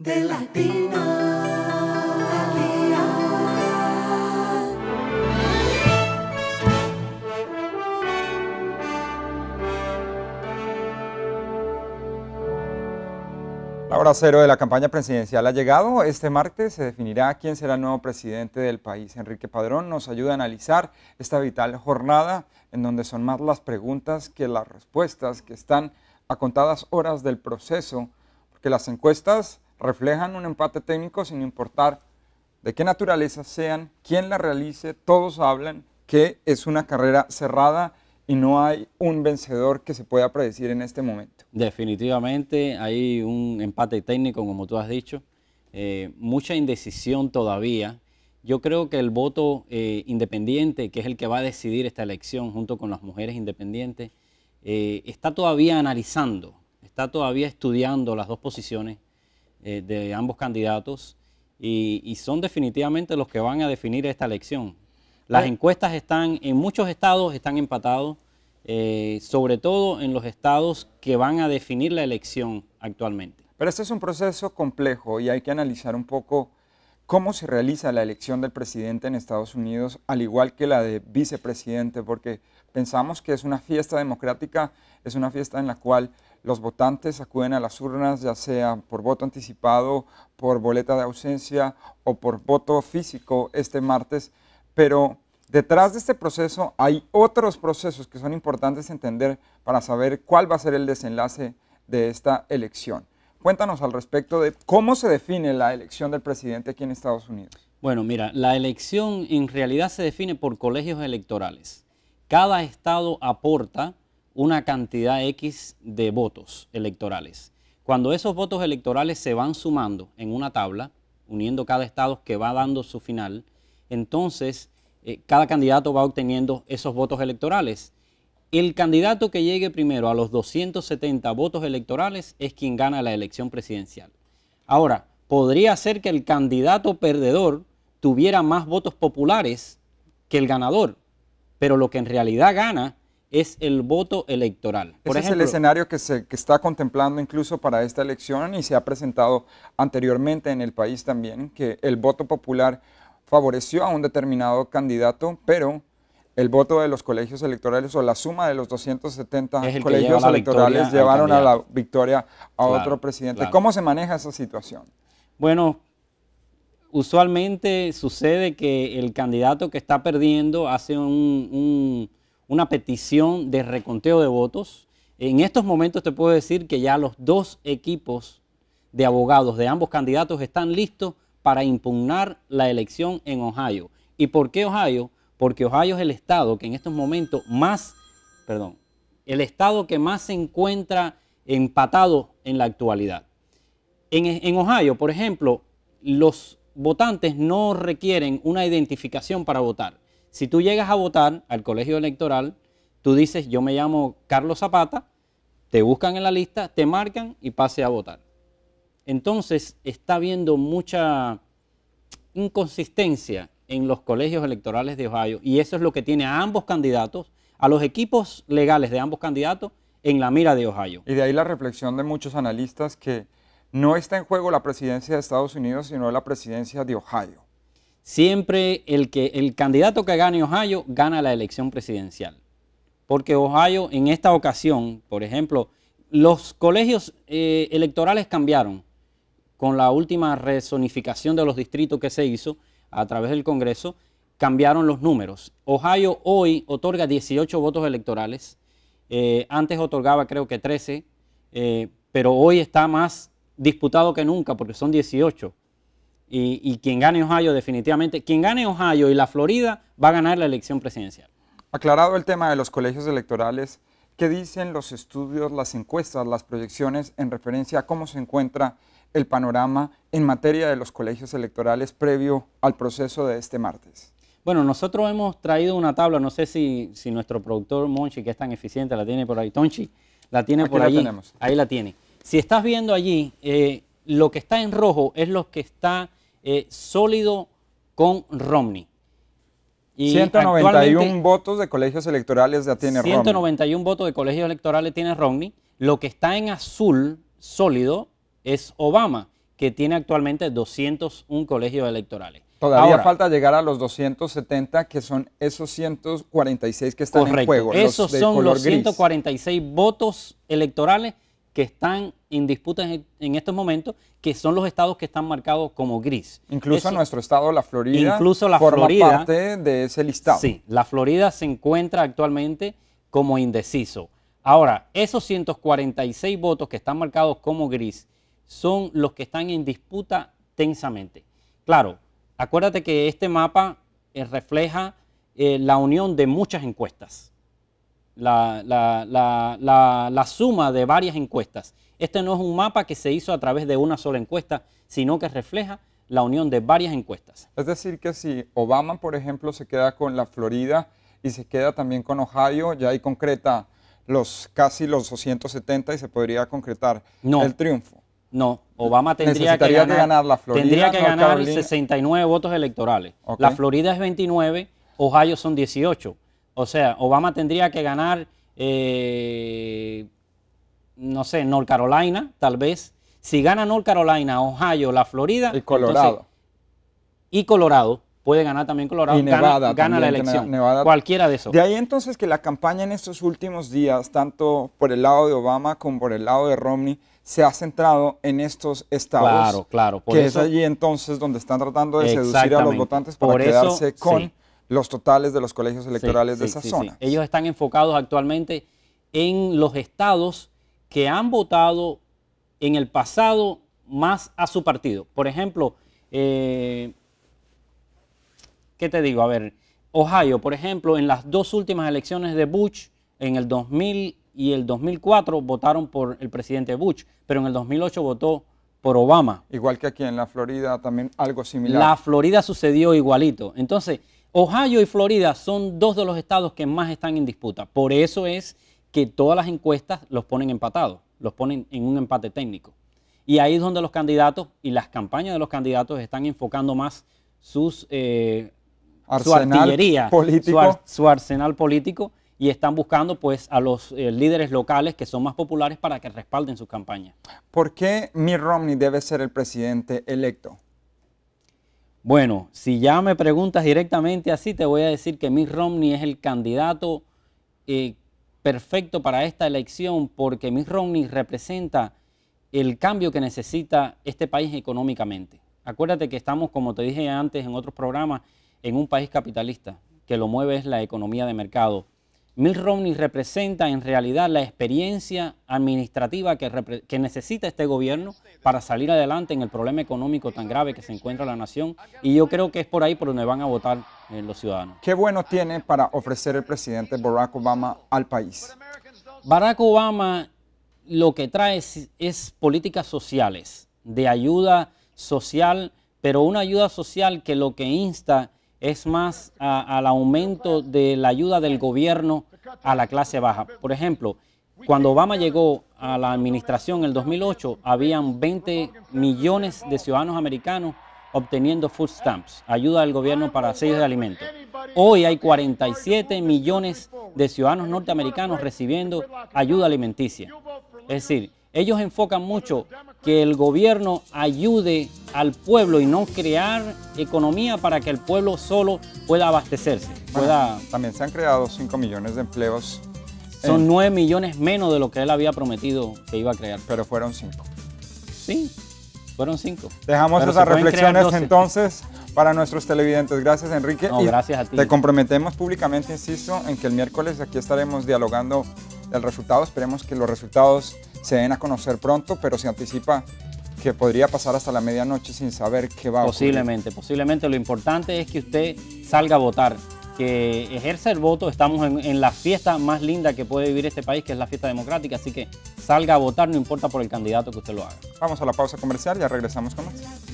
de La hora cero de la campaña presidencial ha llegado. Este martes se definirá quién será el nuevo presidente del país. Enrique Padrón nos ayuda a analizar esta vital jornada en donde son más las preguntas que las respuestas que están a contadas horas del proceso, porque las encuestas reflejan un empate técnico sin importar de qué naturaleza sean, quién la realice, todos hablan que es una carrera cerrada y no hay un vencedor que se pueda predecir en este momento. Definitivamente hay un empate técnico, como tú has dicho, eh, mucha indecisión todavía. Yo creo que el voto eh, independiente, que es el que va a decidir esta elección junto con las mujeres independientes, eh, está todavía analizando, está todavía estudiando las dos posiciones, eh, de ambos candidatos y, son definitivamente los que van a definir esta elección. Las encuestas están, en muchos estados están empatados, eh, sobre todo en los estados que van a definir la elección actualmente. Pero este es un proceso complejo y hay que analizar un poco cómo se realiza la elección del presidente en Estados Unidos, al igual que la de vicepresidente, porque pensamos que es una fiesta democrática, es una fiesta en la cual los votantes acuden a las urnas, ya sea por voto anticipado, por boleta de ausencia o por voto físico este martes, pero detrás de este proceso hay otros procesos que son importantes entender para saber cuál va a ser el desenlace de esta elección. Cuéntanos al respecto de cómo se define la elección del presidente aquí en Estados Unidos. Bueno, mira, la elección en realidad se define por colegios electorales. Cada estado aporta una cantidad X de votos electorales. Cuando esos votos electorales se van sumando en una tabla, uniendo cada estado que va dando su final, entonces eh, cada candidato va obteniendo esos votos electorales. El candidato que llegue primero a los 270 votos electorales es quien gana la elección presidencial. Ahora, podría ser que el candidato perdedor tuviera más votos populares que el ganador, pero lo que en realidad gana es el voto electoral. Por Ese es el escenario que se está contemplando incluso para esta elección y se ha presentado anteriormente en el país también, que el voto popular favoreció a un determinado candidato, pero el voto de los colegios electorales o la suma de los 270 colegios electorales llevaron a la victoria a otro presidente. ¿Cómo se maneja esa situación? Bueno, usualmente sucede que el candidato que está perdiendo hace un una petición de reconteo de votos. En estos momentos te puedo decir que ya los dos equipos de abogados de ambos candidatos están listos para impugnar la elección en Ohio. ¿Y por qué Ohio? Porque Ohio es el estado que en estos momentos más, perdón, el estado que más se encuentra empatado en la actualidad. En, en, Ohio, por ejemplo, los votantes no requieren una identificación para votar. Si tú llegas a votar al colegio electoral, tú dices, yo me llamo Carlos Zapata, te buscan en la lista, te marcan y pase a votar. Entonces está habiendo mucha inconsistencia en los colegios electorales de Ohio y eso es lo que tiene a ambos candidatos, a los equipos legales de ambos candidatos en la mira de Ohio. Y de ahí la reflexión de muchos analistas que no está en juego la presidencia de Estados Unidos, sino la presidencia de Ohio siempre el, que, el candidato que gane Ohio gana la elección presidencial. Porque Ohio en esta ocasión, por ejemplo, los colegios eh, electorales cambiaron con la última resonificación de los distritos que se hizo a través del Congreso, cambiaron los números. Ohio hoy otorga 18 votos electorales, eh, antes otorgaba creo que 13, eh, pero hoy está más disputado que nunca porque son 18 y, quien gane Ohio definitivamente, quien gane Ohio y la Florida va a ganar la elección presidencial. Aclarado el tema de los colegios electorales, ¿qué dicen los estudios, las encuestas, las proyecciones en referencia a cómo se encuentra el panorama en materia de los colegios electorales previo al proceso de este martes? Bueno, nosotros hemos traído una tabla, no sé si, nuestro productor Monchi, que es tan eficiente, la tiene por ahí. Tonchi, la tiene por ahí. Ahí la tiene. Si estás viendo allí, eh, lo que está en rojo es lo que está eh, sólido con Romney. Y 191 votos de colegios electorales ya tiene Romney. 191 votos de colegios electorales tiene Romney. Lo que está en azul sólido es Obama, que tiene actualmente 201 colegios electorales. Todavía falta llegar a los 270, que son esos 146 que están en juego. Esos son los 146 votos electorales que están en disputa en, estos momentos, que son los estados que están marcados como gris. Incluso nuestro estado, la Florida, incluso la forma parte de ese listado. Sí, la Florida se encuentra actualmente como indeciso. Ahora, esos 146 votos que están marcados como gris son los que están en disputa tensamente. Claro, acuérdate que este mapa eh, refleja eh, la unión de muchas encuestas la, la, la, suma de varias encuestas. Este no es un mapa que se hizo a través de una sola encuesta, sino que refleja la unión de varias encuestas. Es decir, que si Obama, por ejemplo, se queda con la Florida y se queda también con Ohio, ya ahí concreta los casi los 270 y se podría concretar el triunfo. No, Obama tendría que ganar, la Florida, que 69 votos electorales. La Florida es 29, Ohio son 18. O sea, Obama tendría que ganar, eh, no sé, North Carolina, tal vez. Si gana North Carolina, Ohio, la Florida. Y Colorado. y Colorado. Puede ganar también Colorado. Y Nevada. Gana, la elección. Cualquiera de esos. De ahí entonces que la campaña en estos últimos días, tanto por el lado de Obama como por el lado de Romney, se ha centrado en estos estados. Claro, claro. que es allí entonces donde están tratando de seducir a los votantes para por quedarse con los totales de los colegios electorales de esa zona. Ellos están enfocados actualmente en los estados que han votado en el pasado más a su partido. Por ejemplo, eh, ¿qué te digo? A ver, Ohio, por ejemplo, en las dos últimas elecciones de Bush, en el 2000 y el 2004 votaron por el presidente Bush, pero en el 2008 votó por Obama. Igual que aquí en la Florida, también algo similar. La Florida sucedió igualito. Entonces, Ohio y Florida son dos de los estados que más están en disputa. Por eso es que todas las encuestas los ponen empatados, los ponen en un empate técnico. Y ahí es donde los candidatos y las campañas de los candidatos están enfocando más eh, su artillería, político. Su, arsenal político y están buscando pues a los eh, líderes locales que son más populares para que respalden sus campañas. ¿Por qué Mitt Romney debe ser el presidente electo? Bueno, si ya me preguntas directamente así, te voy a decir que Miss Romney es el candidato eh, perfecto para esta elección porque Miss Romney representa el cambio que necesita este país económicamente. Acuérdate que estamos, como te dije antes en otros programas, en un país capitalista, que lo mueve es la economía de mercado. Mil Romney representa en realidad la experiencia administrativa que, necesita este gobierno para salir adelante en el problema económico tan grave que se encuentra la nación y yo creo que es por ahí por donde van a votar eh, los ciudadanos. ¿Qué bueno tiene para ofrecer el presidente Barack Obama al país? Barack Obama lo que trae es políticas sociales, de ayuda social, pero una ayuda social que lo que insta es más al aumento de la ayuda del gobierno a la clase baja. Por ejemplo, cuando Obama llegó a la administración en el 2008, habían 20 millones de ciudadanos americanos obteniendo food stamps, ayuda del gobierno para sellos de alimentos. Hoy hay 47 millones de ciudadanos norteamericanos recibiendo ayuda alimenticia. Es decir, ellos enfocan mucho que el gobierno ayude al pueblo y no crear economía para que el pueblo solo pueda abastecerse. También se han creado 5 millones de empleos. Son 9 millones menos de lo que él había prometido que iba a crear. Pero fueron 5. Sí, fueron 5. Dejamos esas reflexiones entonces para nuestros televidentes. Gracias, Enrique. No, gracias a Te comprometemos públicamente, insisto, en que el miércoles aquí estaremos dialogando el resultado. Esperemos que los resultados se den a conocer pronto, pero se anticipa que podría pasar hasta la medianoche sin saber qué va a ocurrir. Posiblemente, posiblemente. Lo importante es que usted salga a votar, que ejerza el voto. Estamos en, en, la fiesta más linda que puede vivir este país, que es la fiesta democrática. Así que salga a votar, no importa por el candidato que usted lo haga. Vamos a la pausa comercial, ya regresamos con más.